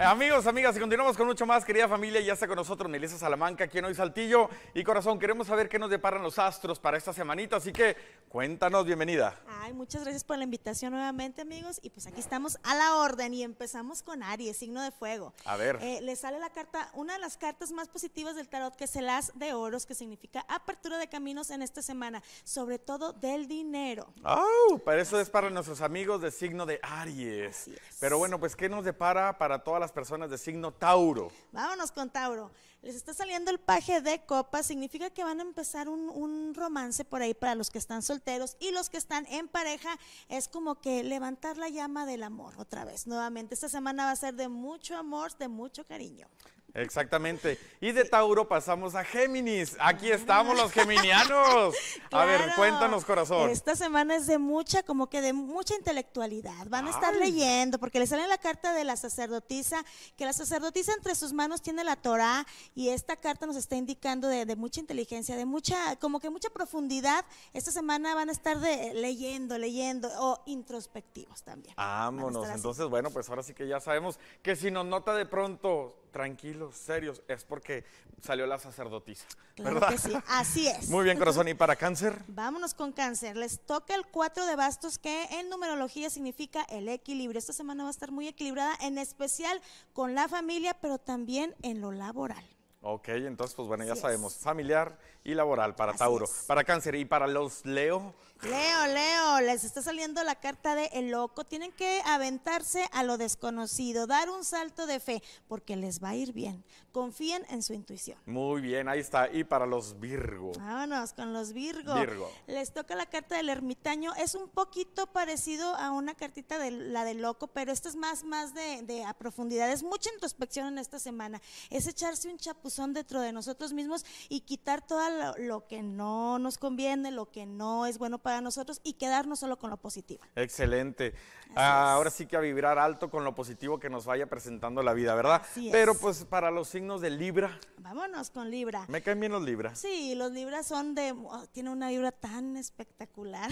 Eh, amigos, amigas, y continuamos con mucho más, querida familia. Ya está con nosotros Melissa Salamanca, quien hoy Saltillo y Corazón. Queremos saber qué nos deparan los astros para esta semanita, así que cuéntanos, bienvenida. Ay, muchas gracias por la invitación nuevamente, amigos. Y pues aquí estamos a la orden y empezamos con Aries, signo de fuego. A ver. Eh, le sale la carta, una de las cartas más positivas del tarot, que es el As de Oros, que significa apertura de caminos en esta semana, sobre todo del dinero. ¡Oh! Para eso es para nuestros amigos de signo de Aries. Así Pero bueno, pues, ¿qué nos depara para todas las personas de signo Tauro. Vámonos con Tauro. Les está saliendo el paje de copas, significa que van a empezar un, un, romance por ahí para los que están solteros y los que están en pareja. Es como que levantar la llama del amor otra vez, nuevamente. Esta semana va a ser de mucho amor, de mucho cariño. Exactamente. Y de Tauro pasamos a Géminis. Aquí estamos los geminianos. A ver, cuéntanos, corazón. Esta semana es de mucha, como que de mucha intelectualidad. Van a estar leyendo, porque le sale la carta de la sacerdotisa, que la sacerdotisa entre sus manos tiene la Torah y esta carta nos está indicando de, mucha inteligencia, de mucha, como que mucha profundidad. Esta semana van a estar de, leyendo, leyendo o introspectivos también. Vámonos. Entonces, bueno, pues ahora sí que ya sabemos que si nos nota de pronto tranquilos, serios, es porque salió la sacerdotisa. ¿verdad? Que sí, así es. Muy bien, corazón. ¿Y para cáncer? Vámonos con cáncer. Les toca el 4 de bastos, que en numerología significa el equilibrio. Esta semana va a estar muy equilibrada, en especial con la familia, pero también en lo laboral. Ok, entonces, pues bueno, ya sabemos, familiar y laboral para Tauro, para Cáncer y para los Leo. Leo, Leo, les está saliendo la carta de el loco. Tienen que aventarse a lo desconocido, dar un salto de fe, porque les va a ir bien. Confíen en su intuición. Muy bien, ahí está. Y para los Virgo. Vámonos con los Virgo. Virgo. Les toca la carta del ermitaño. Es un poquito parecido a una cartita de la del loco, pero esta es más, más de, de a profundidad. Es mucha introspección en esta semana. Es echarse un chapuzón pues, son dentro de nosotros mismos y quitar todo lo, que no nos conviene, lo que no es bueno para nosotros y quedarnos solo con lo positivo. Excelente. Ah, ahora sí que a vibrar alto con lo positivo que nos vaya presentando la vida, ¿verdad? Pero pues para los signos de Libra. Vámonos con Libra. Me caen bien los Libras. Sí, los Libras son de... Oh, tiene una vibra tan espectacular.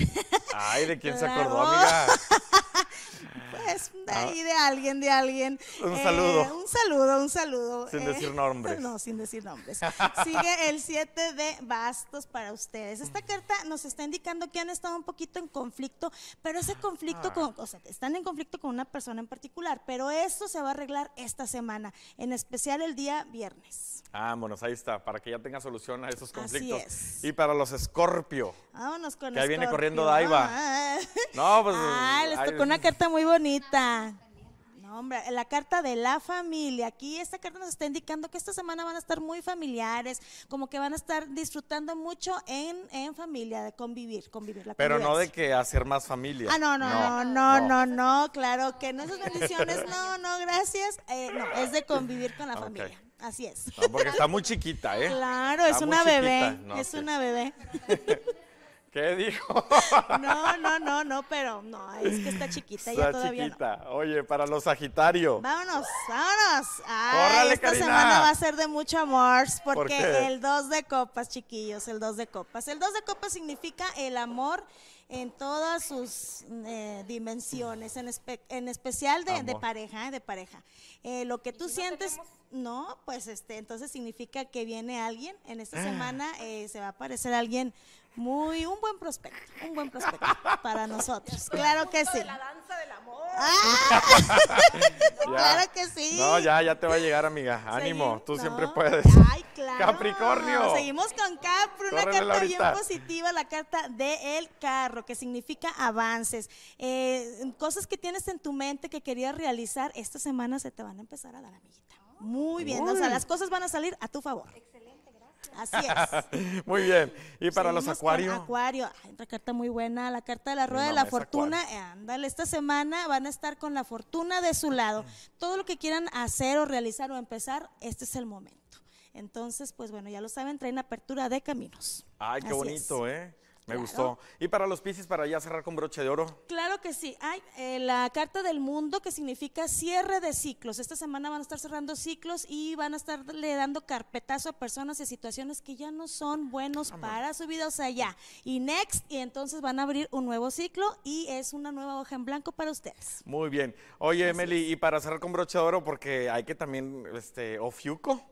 Ay, ¿de quién se acordó, oh. Pues de ah. ahí, de alguien, de alguien. Un saludo. Eh, un saludo, un saludo. Sin eh, decir nombres. No, sin decir nombres. Sigue el 7 de bastos para ustedes. Esta carta nos está indicando que han estado un poquito en conflicto, pero ese conflicto, con, o sea, están en conflicto con una persona en particular, pero eso se va a arreglar esta semana, en especial el día viernes. Vámonos, ahí está, para que ya tenga solución a esos conflictos. Y para los Escorpio. Vámonos con Que ahí viene corriendo Daiva. Ah. No, pues. Ah, les tocó una carta muy bonita. No, hombre, la carta de la familia. Aquí esta carta nos está indicando que esta semana van a estar muy familiares, como que van a estar disfrutando mucho en, en familia, de convivir, convivir. La Pero no de que hacer más familia. Ah, no, no, no, no, no, no, claro que no, esas bendiciones, no, no, gracias. Eh, no, es de convivir con la familia. Así es. porque está muy chiquita, ¿eh? Claro, es una bebé, es una bebé. ¿Qué dijo? No, no, no, no, pero no, es que está chiquita ya todavía chiquita. Oye, para los Sagitario. Vámonos, vámonos. esta semana va a ser de mucho amor, porque el 2 de copas, chiquillos, el 2 de copas. El 2 de copas significa el amor en todas sus eh, dimensiones, en, especial de, pareja, eh, de pareja. Eh, lo que tú sientes, no, pues este, entonces significa que viene alguien, en esta ah. semana se va a aparecer alguien muy un buen prospecto, un buen prospecto para nosotros. Claro que sí. la danza del amor. Ah. claro que sí. No, ya, ya te va a llegar, amiga. Ánimo, tú siempre puedes. Ay, claro. Capricornio. Seguimos con Capri, una carta bien positiva, la carta del carro, que significa avances. Eh, cosas que tienes en tu mente que querías realizar, esta semana se te van a empezar a dar, amiguita. Muy bien, o sea, las cosas van a salir a tu favor. Excelente. Así es. muy bien. ¿Y para los acuarios? Acuario, otra carta muy buena, la carta de la rueda de la fortuna. Ándale, esta semana van a estar con la fortuna de su lado. Todo lo que quieran hacer o realizar o empezar, este es el momento. Entonces, pues bueno, ya lo saben, traen apertura de caminos. Ay, qué bonito, ¿eh? Me gustó. ¿Y para los Pisces, para ya cerrar con broche de oro? Claro que sí. Hay eh, la carta del mundo que significa cierre de ciclos. Esta semana van a estar cerrando ciclos y van a estarle dando carpetazo a personas y situaciones que ya no son buenos para su vida. O sea, ya. Y next, y entonces van a abrir un nuevo ciclo y es una nueva hoja en blanco para ustedes. Muy bien. Oye, Emily, y para cerrar con broche de oro, porque hay que también, este, Ofiuco.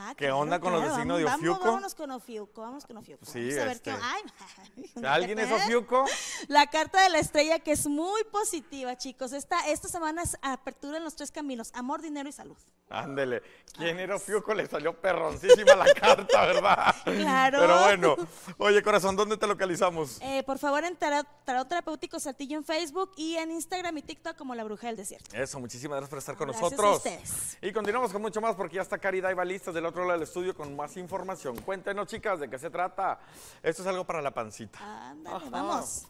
Ah, ¿Qué onda con los vecinos de Ofiuco? Vamos, vámonos con Ofiuco, vamos con Ofiuco. Sí, vamos a ver qué... Este, Ay, ¿Alguien es Ofiuco? La carta de la estrella que es muy positiva, chicos. Esta, esta semana es apertura en los tres caminos, amor, dinero y salud. Ándele. ¿Quién era Ofiuco? Le salió perroncísima la carta, ¿verdad? Claro. Pero bueno. Oye, corazón, ¿dónde te localizamos? Eh, por favor, en tarot, tarot, Terapéutico Saltillo en Facebook y en Instagram y TikTok como La Bruja del Desierto. Eso, muchísimas gracias por estar con nosotros. A Y continuamos con mucho más porque ya está Caridad y Balistas de la otro lado del estudio con más información. Cuéntenos, chicas, de qué se trata. Esto es algo para la pancita. Ándale, vamos.